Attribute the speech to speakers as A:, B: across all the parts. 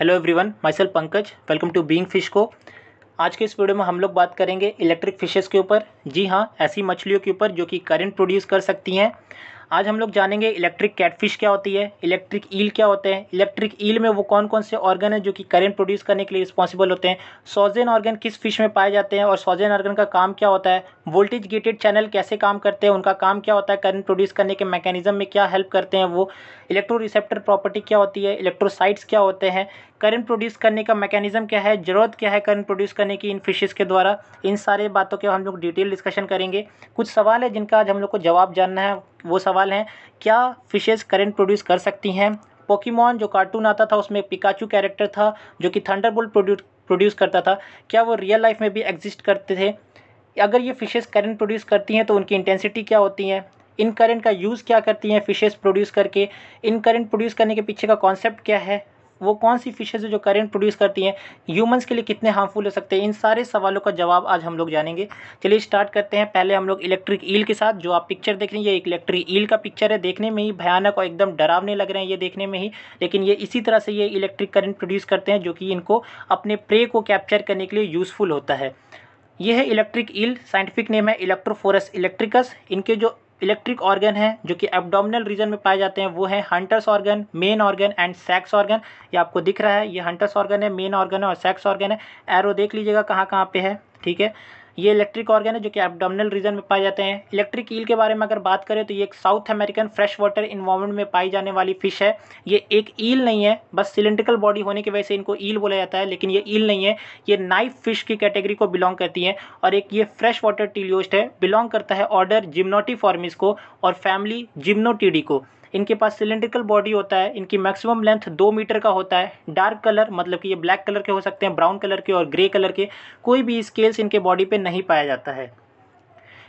A: hello everyone myself Pankaj welcome to being fish को आज के इस वीडियो में हम लोग बात करेंगे इलेक्ट्रिक फिशेस के ऊपर जी हाँ ऐसी मछलियों के ऊपर जो कि करंट प्रोड्यूस कर सकती हैं आज हम लोग जानेंगे इलेक्ट्रिक कैटफिश क्या होती है इलेक्ट्रिक ईल क्या होते हैं इलेक्ट्रिक ईल में वो कौन कौन से ऑर्गन है जो कि करेंट प्रोड्यूस करने के लिए रिस्पॉन्सिबल होते हैं सोजेन ऑर्गन किस फिश में पाए जाते हैं और सोजेन ऑर्गन का काम क्या होता है वोल्टेज गेटेड चैनल कैसे काम करते हैं उनका काम क्या होता है करंट प्रोड्यूस करने के मैकेनिज्म में क्या हेल्प करते हैं वो इलेक्ट्रो रिसेप्टर प्रॉपर्टी क्या होती है इलेक्ट्रोसाइट्स क्या होते हैं करंट प्रोड्यूस करने का मैकेनिज्म क्या है ज़रूरत क्या है करंट प्रोड्यूस करने की इन फिशेस के द्वारा इन सारे बातों के हम लोग डिटेल डिस्कशन करेंगे कुछ सवाल है जिनका आज हम लोग को जवाब जानना है वो सवाल हैं क्या फिशेस करंट प्रोड्यूस कर सकती हैं पोकीमॉन जो कार्टून आता था उसमें पिकाचू कैरेक्टर था जो कि थंडर प्रोड्यूस प्रोड्यूस करता था क्या वो रियल लाइफ में भी एग्जिस्ट करते थे अगर ये फिशेस करंट प्रोड्यूस करती हैं तो उनकी इंटेंसिटी क्या होती है इन करंट का यूज़ क्या करती हैं फिशेस प्रोड्यूस करके इन करंट प्रोड्यूस करने के पीछे का कॉन्सेप्ट क्या है वो कौन सी फिशेज़ है जो करेंट प्रोड्यूस करती हैं ह्यूमंस के लिए कितने हार्मफुल हो सकते हैं इन सारे सवालों का जवाब आज हम लोग जानेंगे चलिए स्टार्ट करते हैं पहले हम लोग इलेक्ट्रिक ईल के साथ जो आप पिक्चर देख रहे हैं ये इलेक्ट्रिक ईल का पिक्चर है देखने में ही भयानक और एकदम डरावने लग रहे हैं ये देखने में ही लेकिन ये इसी तरह से ये इलेक्ट्रिक करेंट प्रोड्यूस करते हैं जो कि इनको अपने प्रे को कैप्चर करने के लिए यूज़फुल होता है ये है इलेक्ट्रिक ईल साइंटिफिक नेम है इलेक्ट्रोफोरस इलेक्ट्रिकस इनके जो इलेक्ट्रिक ऑर्गन है जो कि एबडोमिनल रीजन में पाए जाते हैं वो है hunter's organ main organ and sex organ ये आपको दिख रहा है ये हंटर्स ऑर्गन है मेन ऑर्गन है और सेक्स ऑर्गन है एरो देख लीजिएगा कहाँ कहाँ पे है ठीक है ये इलेक्ट्रिक ऑर्गन है जो कि एबडोमिनल रीजन में पाए जाते हैं इलेक्ट्रिक ईल के बारे में अगर बात करें तो ये एक South American fresh water environment में पाई जाने वाली फिश है ये एक ईल नहीं है बस सिलेंड्रिकल बॉडी होने की वजह से इनको ईल बोला जाता है लेकिन ये ईल नहीं है ये नाइफ फिश की कैटेगरी को बिलोंग करती है और एक ये फ्रेश वाटर टीलियोस्ट है बिलोंग करता है ऑर्डर जिम्नोटी फॉर्मिस को और फैमिली जिम्नोटीडी को इनके पास सिलेंड्रिकल बॉडी होता है इनकी मैक्सिमम लेंथ दो मीटर का होता है डार्क कलर मतलब कि ये ब्लैक कलर के हो सकते हैं ब्राउन कलर के और ग्रे कलर के कोई भी स्केल्स इनके बॉडी पे नहीं पाया जाता है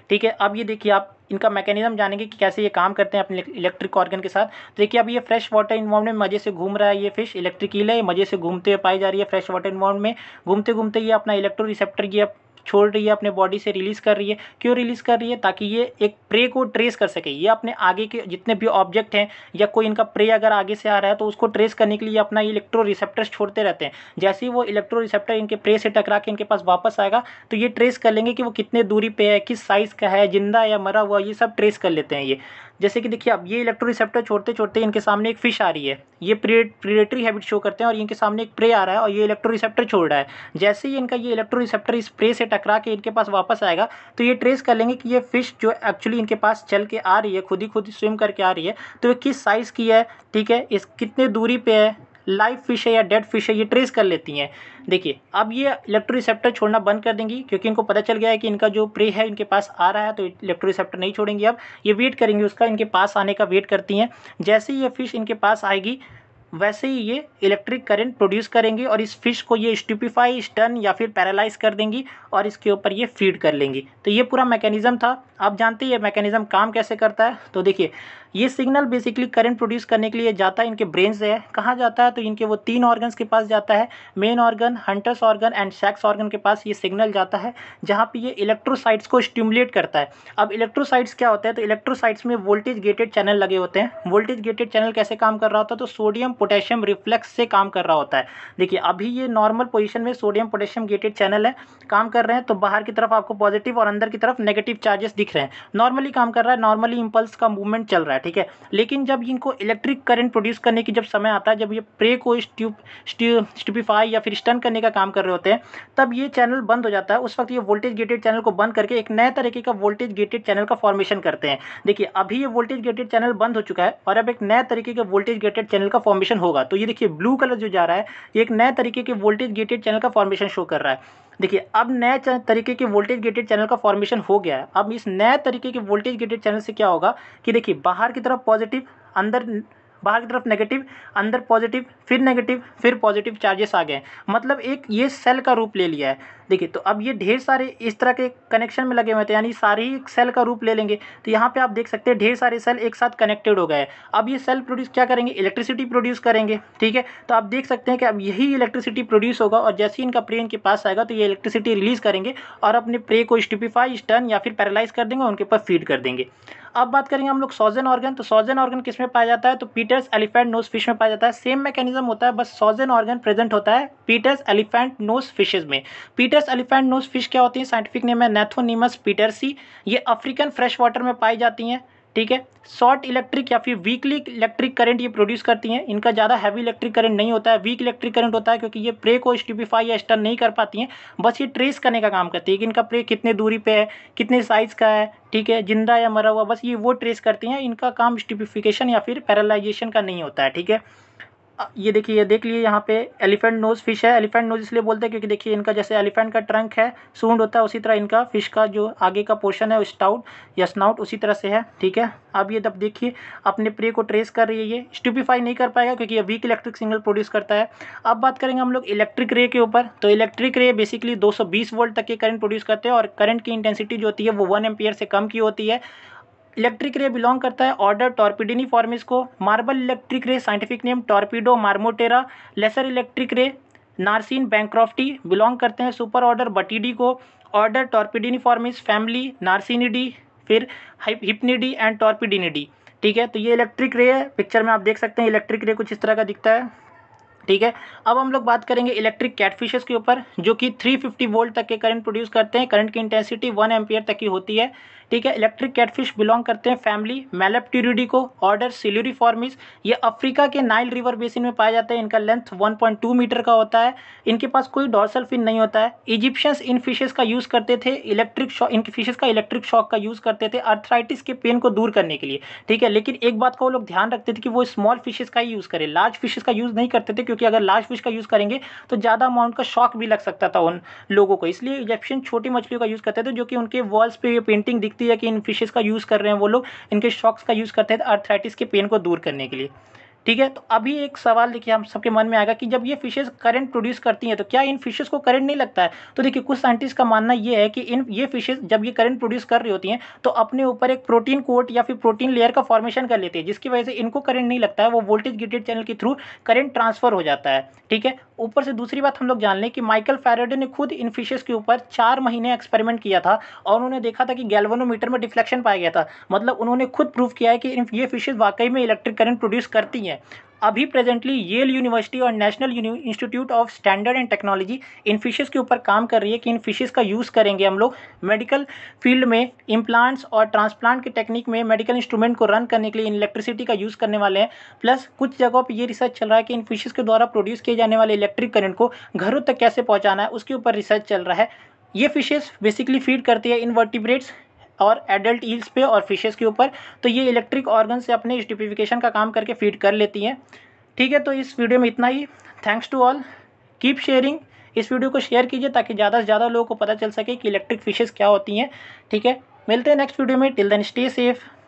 A: ठीक है अब ये देखिए आप इनका मैकेनिज्म जानेंगे कि कैसे ये काम करते हैं अपने इलेक्ट्रिक ऑर्गन के साथ तो देखिए अब ये फ्रेश वाटर इन्वॉर्मेंट में मजे से घूम रहा है ये फिश इलेक्ट्रिक ईल है मजे से घूमते हुए पाई जा रही है फ्रेश वाटर इन्वॉर्मेंट में घूमते घूमते ये अपना इलेक्ट्रो रिसेप्टर ये छोड़ रही है अपने बॉडी से रिलीज़ कर रही है क्यों रिलीज़ कर रही है ताकि ये एक प्रे को ट्रेस कर सके ये अपने आगे के जितने भी ऑब्जेक्ट हैं या कोई इनका प्रे अगर आगे से आ रहा है तो उसको ट्रेस करने के लिए अपना ये इलेक्ट्रो रिसेप्टर्स छोड़ते रहते हैं जैसे ही वो इलेक्ट्रो रिसेप्टर इनके प्रे से टकरा के इनके पास वापस आएगा तो ये ट्रेस कर लेंगे कि वो कितने दूरी पर है किस साइज़ का है जिंदा या मरा हुआ ये सब ट्रेस कर लेते हैं ये जैसे कि देखिए अब ये इलेक्ट्रोरिसेप्टर छोड़ते छोड़ते इनके सामने एक फिश आ रही है ये प्रेडेटरी हैबिट शो करते हैं और इनके सामने एक प्रे आ रहा है और ये इलेक्ट्रोरिसेप्टर छोड़ रहा है जैसे ही इनका ये इलेक्ट्रोरिसेप्टर इस प्रे से टकरा के इनके पास वापस आएगा तो ये ट्रेस कर लेंगे कि ये फिश जो एक्चुअली इनके पास चल के आ रही है खुद ही खुद स्विम करके आ रही है तो ये किस साइज़ की है ठीक है इस कितने दूरी पर है लाइव फिश है या डेड फिश है ये ट्रेस कर लेती हैं देखिए अब ये इलेक्ट्रोरिसेप्टर छोड़ना बंद कर देंगी क्योंकि इनको पता चल गया है कि इनका जो प्रे है इनके पास आ रहा है तो इलेक्ट्रोरिसेप्टर नहीं छोड़ेंगी अब ये वेट करेंगी उसका इनके पास आने का वेट करती हैं जैसे ही ये फिश इनके पास आएगी वैसे ही ये इलेक्ट्रिक करंट प्रोड्यूस करेंगे और इस फिश को ये स्टूपिफाई स्टन या फिर पैरालाइज कर देंगी और इसके ऊपर ये फीड कर लेंगी तो ये पूरा मैकेनिज़्म था आप जानते हैं ये मैकेनिज़्म काम कैसे करता है तो देखिए ये सिग्नल बेसिकली करंट प्रोड्यूस करने के लिए जाता है इनके ब्रेन से है कहाँ जाता है तो इनके वो तीन ऑर्गन्स के पास जाता है main organ hunter's organ and sex organ के पास ये सिग्नल जाता है जहाँ पर ये इलेक्ट्रोसाइट्स को स्टिमुलेट करता है अब इलेक्ट्रोसाइट्स क्या होता है तो इलेक्ट्रोसाइट्स में वोल्टेज गेटेड चैनल लगे होते हैं वोल्टेज गेटेड चैनल कैसे काम कर रहा होता है तो सोडियम पोटेशियम रिफ्लेक्स से काम कर रहा होता है देखिए अभी ये नॉर्मल पोजिशन में सोडियम पोटेशियम गेटेड चैनल है काम कर रहे हैं तो बाहर की तरफ आपको पॉजिटिव और अंदर की तरफ नेगेटिव चार्जेस दिख रहे हैं नॉर्मली काम कर रहा है नॉर्मली इम्पल्स का मूवमेंट चल रहा है है ठीक है लेकिन जब इनको इलेक्ट्रिक करंट प्रोड्यूस करने की जब समय आता है जब ये प्रे को स्ट्यूप स्टूपिफाई या फिर स्टन करने का काम कर रहे होते हैं तब ये चैनल बंद हो जाता है उस वक्त ये वोल्टेज गेटेड चैनल को बंद करके एक नए तरीके का वोल्टेज गेटेड चैनल का फॉर्मेशन करते हैं देखिए अभी ये वोल्टेज गेटेड चैनल बंद हो चुका है और अब एक नए तरीके के वोल्टेज गेटेड चैनल का फॉर्मेशन होगा तो ये देखिए ब्लू कलर जो जा रहा है ये एक नए तरीके के वोल्टेज गेटेड चैनल का फॉर्मेशन शो कर रहा है देखिए अब नए तरीके के वोल्टेज गेटेड चैनल का फॉर्मेशन हो गया है अब इस नए तरीके के वोल्टेज गेटेड चैनल से क्या होगा कि देखिए बाहर की तरफ पॉजिटिव अंदर बाहर की तरफ नेगेटिव अंदर पॉजिटिव फिर नेगेटिव फिर पॉजिटिव चार्जेस आ गए मतलब एक ये सेल का रूप ले लिया है देखिए तो अब ये ढेर सारे इस तरह के कनेक्शन में लगे हुए थे तो यानी सारे ही एक सेल का रूप ले लेंगे तो यहाँ पे आप देख सकते हैं ढेर सारे सेल एक साथ कनेक्टेड हो गए अब ये सेल प्रोड्यूस क्या करेंगे इलेक्ट्रिसिटी प्रोड्यूस करेंगे ठीक है तो आप देख सकते हैं कि अब यही इलेक्ट्रिसिटी प्रोड्यूस होगा और जैसे ही इनका प्रे इनके पास आएगा तो ये इलेक्ट्रिसिटी रिलीज़ करेंगे और अपने प्रे को स्टिपिफाई स्टर्न या फिर पैरालाइज कर देंगे उनके ऊपर फीड कर देंगे अब बात करेंगे हम लोग सॉजन ऑर्गन तो सॉजन ऑर्गन किस में पाया जाता है तो पीटर्स एलिफेंट नोज फिश में पाया जाता है सेम मैकेनिज्म होता है बस सॉजन ऑर्गन प्रेजेंट होता है पीटर्स एलिफेंट नोज फिशेज में पीटर्स एलिफेंट नोज फिश क्या होती है साइंटिफिक नेम है नेथोनिमस पीटर्सी ये अफ्रीकन फ्रेश वाटर में पाई जाती हैं ठीक है शॉर्ट इलेक्ट्रिक या फिर वीकली इलेक्ट्रिक करंट ये प्रोड्यूस करती हैं इनका ज़्यादा हैवी इलेक्ट्रिक करंट नहीं होता है वीक इलेक्ट्रिक करंट होता है क्योंकि ये प्रे को स्टिपिफाई या स्टन नहीं कर पाती हैं बस ये ट्रेस करने का काम करती है कि इनका प्रे कितने दूरी पे है कितने साइज़ का है ठीक है जिंदा या मरा हुआ बस ये वो ट्रेस करती हैं इनका काम स्टिपिफिकेशन या फिर पैरलाइजेशन का नहीं होता है ठीक है ये देखिए ये देख लिए यहाँ पे एलिफेंट नोज फिश है एलिफेंट नोज इसलिए बोलते हैं क्योंकि देखिए इनका जैसे एलिफेंट का ट्रंक है सूंड होता है उसी तरह इनका फिश का जो आगे का पोर्शन है स्टाउट या स्नाउट उसी तरह से है ठीक है अब ये तब देखिए अपने प्रे को ट्रेस कर रही है ये स्टूपीफाई नहीं कर पाएगा क्योंकि ये वीक इलेक्ट्रिक सिग्नल प्रोड्यूस करता है अब बात करेंगे हम लोग इलेक्ट्रिक रे के ऊपर तो इलेक्ट्रिक रे बेसिकली दो वोल्ट तक के करंट प्रोड्यूस करते हैं और करंट की इंटेंसिटी जो होती है वो वन एम्पियर से कम की होती है इलेक्ट्रिक रे बिलोंग करता है ऑर्डर टॉर्पिडिनी को marble electric ray scientific name torpedo marmorata lesser electric ray narcine bancrofti belong करते हैं सुपर ऑर्डर बटीडी को ऑर्डर टॉर्पिडिनी फॉर्मिस फैमिली नार्सिनिडी फिर हिपनीडी एंड टॉर्पिडिनिडी ठीक है तो ये इलेक्ट्रिक रे है पिक्चर में आप देख सकते हैं इलेक्ट्रिक रे कुछ इस तरह का दिखता है ठीक है अब हम लोग बात करेंगे इलेक्ट्रिक कैटफिशेस के ऊपर जो कि 350 वोल्ट तक के करंट प्रोड्यूस करते हैं करंट की इंटेंसिटी 1 एम्पियर तक की होती है ठीक है इलेक्ट्रिक कैटफिश बिलोंग करते हैं फैमिली मेलेप्टिडी को ऑर्डर सिल्यूरी फॉर्मिस ये अफ्रीका के नाइल रिवर बेसिन में पाया जाता है इनका लेंथ 1.2 मीटर का होता है इनके पास कोई डॉर्सल फिन नहीं होता है इजिप्शियंस इन फिशेज का यूज़ करते थे इलेक्ट्रिक शॉक इन फिशेज का इलेक्ट्रिक शॉक का यूज़ करते थे अर्थराइटिस के पेन को दूर करने के लिए ठीक है लेकिन एक बात का वो लोग ध्यान रखते थे कि वो स्मॉल फिशेज का ही यूज़ करें लार्ज फिशेज का यूज़ नहीं करते थे क्योंकि अगर लार्ज फिश का यूज़ करेंगे तो ज़्यादा अमाउंट का शॉक भी लग सकता था उन लोगों को इसलिए इजिप्शियन छोटी मछलियों का यूज़ करते थे जो कि उनके वॉल्स पर ये पेंटिंग दिख सकती है कि इन फिशेज़ का यूज़ कर रहे हैं वो लोग इनके शॉक्स का यूज़ करते हैं आर्थराइटिस के पेन को दूर करने के लिए ठीक है तो अभी एक सवाल देखिए हम सबके मन में आएगा कि जब ये फिशेज़ करंट प्रोड्यूस करती हैं तो क्या इन फिशेज़ को करंट नहीं लगता है तो देखिए कुछ साइंटिस्ट का मानना ये है कि इन ये फिशेज़ जब ये करंट प्रोड्यूस कर रही होती हैं तो अपने ऊपर एक प्रोटीन कोट या फिर प्रोटीन लेयर का फॉर्मेशन कर लेती है जिसकी वजह से इनको करंट नहीं लगता है वो वोल्टेज गेटेड चैनल के थ्रू करंट ट्रांसफर हो जाता है ठीक है ऊपर से दूसरी बात हम लोग जान लें कि माइकल फेरेडे ने खुद इन फिशेस के ऊपर चार महीने एक्सपेरिमेंट किया था और उन्होंने देखा था कि गैल्वानोमीटर में डिफ्लेक्शन पाया गया था मतलब उन्होंने खुद प्रूव किया है कि ये फिशेज वाकई में इलेक्ट्रिक करंट प्रोड्यूस करती हैं अभी प्रेजेंटली येल यूनिवर्सिटी और National Institute of Standard and Technology इन फिशेज़ के ऊपर काम कर रही है कि इन फिशेज़ का यूज़ करेंगे हम लोग मेडिकल फील्ड में इम्प्लांट्स और ट्रांसप्लांट के टेक्निक में मेडिकल इंस्ट्रूमेंट को रन करने के लिए इन इलेक्ट्रिसिटी का यूज़ करने वाले हैं प्लस कुछ जगहों पर ये रिसर्च चल रहा है कि इन फिशेज़ के द्वारा प्रोड्यूस किए जाने वाले इलेक्ट्रिक करंट को घरों तक कैसे पहुँचाना है उसके ऊपर रिसर्च चल रहा है ये फिशेज़ बेसिकली फीड करती है इन वर्टिब्रेट्स और एडल्ट ईल्स पे और फिशेस के ऊपर तो ये इलेक्ट्रिक ऑर्गन से अपने स्टिपिफिकेशन का काम करके फीड कर लेती हैं ठीक है तो इस वीडियो में इतना ही thanks to all keep sharing इस वीडियो को शेयर कीजिए ताकि ज़्यादा से ज़्यादा लोगों को पता चल सके कि इलेक्ट्रिक फिशेज़ क्या होती हैं ठीक है मिलते हैं नेक्स्ट वीडियो में टिल देन स्टे सेफ़